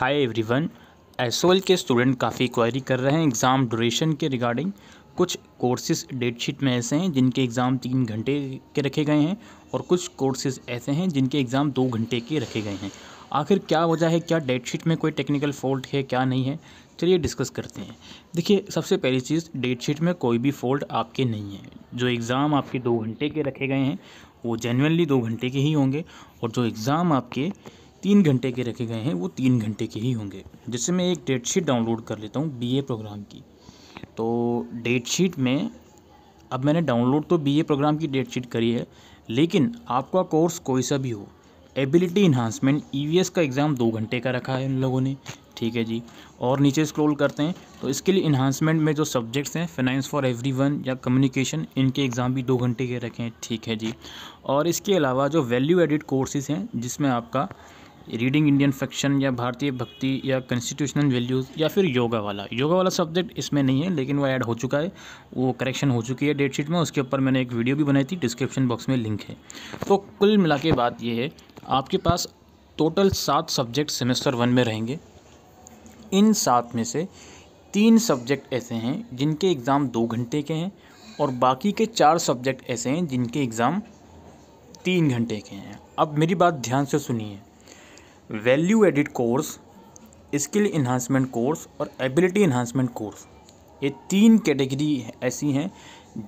हाय everyone SOL के student काफ़ी query कर रहे हैं एग्ज़ाम ड्यूरेशन के रिगार्डिंग कुछ कोर्सेज शीट में ऐसे हैं जिनके एग्ज़ाम तीन घंटे के रखे गए हैं और कुछ कोर्सेज ऐसे हैं जिनके एग्ज़ाम दो घंटे के रखे गए हैं आखिर क्या वजह है क्या डेट शीट में कोई टेक्निकल फॉल्ट है क्या नहीं है चलिए डिस्कस करते हैं देखिए सबसे पहली चीज़ डेट शीट में कोई भी फ़ॉल्ट आपके नहीं है जो एग्ज़ाम आपके दो घंटे के रखे गए हैं वो जेनवनली दो घंटे के ही होंगे और जो एग्ज़ाम आपके तीन घंटे के रखे गए हैं वो तीन घंटे के ही होंगे जिससे मैं एक डेट शीट डाउनलोड कर लेता हूँ बीए प्रोग्राम की तो डेट शीट में अब मैंने डाउनलोड तो बीए प्रोग्राम की डेट शीट करी है लेकिन आपका कोर्स कोई सा भी हो एबिलिटी इन्हांसमेंट ई का एग्ज़ाम दो घंटे का रखा है उन लोगों ने ठीक है जी और नीचे स्क्रॉल करते हैं तो इसके लिए इन्हांसमेंट में जो सब्जेक्ट्स हैं फाइनेंस फॉर एवरीवन या कम्युनिकेशन इनके एग्ज़ाम भी दो घंटे के रखें ठीक है जी और इसके अलावा जो वैल्यू एडिड कोर्सेज़ हैं जिसमें आपका रीडिंग इंडियन फिक्शन या भारतीय भक्ति या कंस्टिट्यूशनल वैल्यूज़ या फिर योगा वाला योगा वाला सब्जेक्ट इसमें नहीं है लेकिन वो ऐड हो चुका है वो करेक्शन हो चुकी है डेट शीट में उसके ऊपर मैंने एक वीडियो भी बनाई थी डिस्क्रिप्शन बॉक्स में लिंक है तो कुल मिला के बात ये है आपके पास टोटल सात सब्जेक्ट सेमेस्टर वन में रहेंगे इन सात में से तीन सब्जेक्ट ऐसे हैं जिनके एग्ज़ाम दो घंटे के हैं और बाकी के चार सब्जेक्ट ऐसे हैं जिनके एग्ज़ाम तीन घंटे के हैं अब मेरी बात ध्यान से सुनिए value added course skill enhancement course और एबिलिटी इन्हांसमेंट कोर्स ये तीन कैटेगरी ऐसी हैं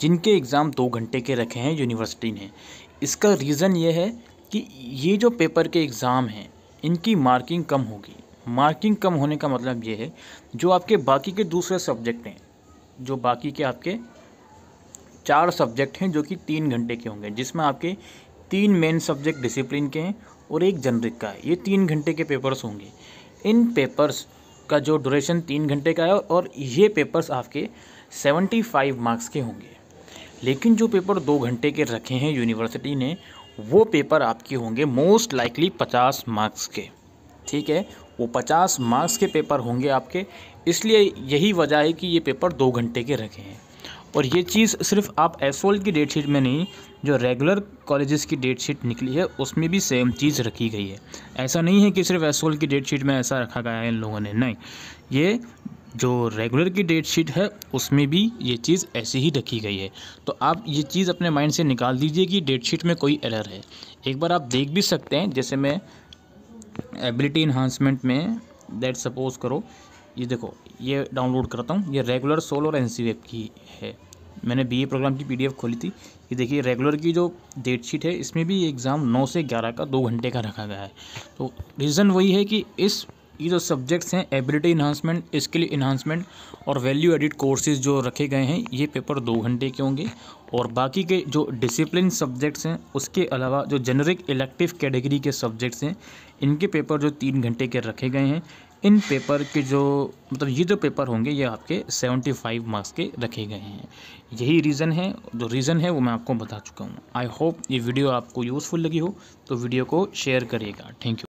जिनके एग्ज़ाम दो घंटे के रखे हैं यूनिवर्सिटी ने इसका रीज़न ये है कि ये जो पेपर के एग्ज़ाम हैं इनकी मार्किंग कम होगी मार्किंग कम होने का मतलब ये है जो आपके बाकी के दूसरे सब्जेक्ट हैं जो बाकी के आपके चार सब्जेक्ट हैं जो कि तीन घंटे के होंगे जिसमें आपके तीन मेन सब्जेक्ट डिसिप्लिन के हैं और एक जनरिक का है ये तीन घंटे के पेपर्स होंगे इन पेपर्स का जो ड्यूरेशन तीन घंटे का है और ये पेपर्स आपके सेवेंटी फाइव मार्क्स के होंगे लेकिन जो पेपर दो घंटे के रखे हैं यूनिवर्सिटी ने वो पेपर आपके होंगे मोस्ट लाइकली पचास मार्क्स के ठीक है वो पचास मार्क्स के पेपर होंगे आपके इसलिए यही वजह है कि ये पेपर दो घंटे के रखे हैं और ये चीज़ सिर्फ आप एस की डेट शीट में नहीं जो रेगुलर कॉलेजेस की डेट शीट निकली है उसमें भी सेम चीज़ रखी गई है ऐसा नहीं है कि सिर्फ एस की डेट शीट में ऐसा रखा गया है इन लोगों ने नहीं ये जो रेगुलर की डेट शीट है उसमें भी ये चीज़ ऐसी ही रखी गई है तो आप ये चीज़ अपने माइंड से निकाल दीजिए कि डेट शीट में कोई एरर है एक बार आप देख भी सकते हैं जैसे मैं एबिलिटी इन्हांसमेंट में दैट सपोज करो ये देखो ये डाउनलोड करता हूँ ये रेगुलर सोल और एन की है मैंने बी प्रोग्राम की एफ खोली थी ये देखिए रेगुलर की जो डेट शीट है इसमें भी एग्ज़ाम नौ से ग्यारह का दो घंटे का रखा गया है तो रीज़न वही है कि इस ये जो सब्जेक्ट्स हैं एबिलिटी इन्हांसमेंट स्किल इन्हांसमेंट और वैल्यू एडिट कोर्सेज जो रखे गए हैं ये पेपर दो घंटे के होंगे और बाकी के जो डिसिप्लिन सब्जेक्ट्स हैं उसके अलावा जो जेनरिक इलेक्टिव कैटेगरी के सब्जेक्ट्स हैं इनके पेपर जो तीन घंटे के रखे गए हैं इन पेपर के जो मतलब ये जो पेपर होंगे ये आपके 75 मार्क्स के रखे गए हैं यही रीज़न है जो रीज़न है वो मैं आपको बता चुका हूँ आई होप ये वीडियो आपको यूज़फुल लगी हो तो वीडियो को शेयर करिएगा थैंक यू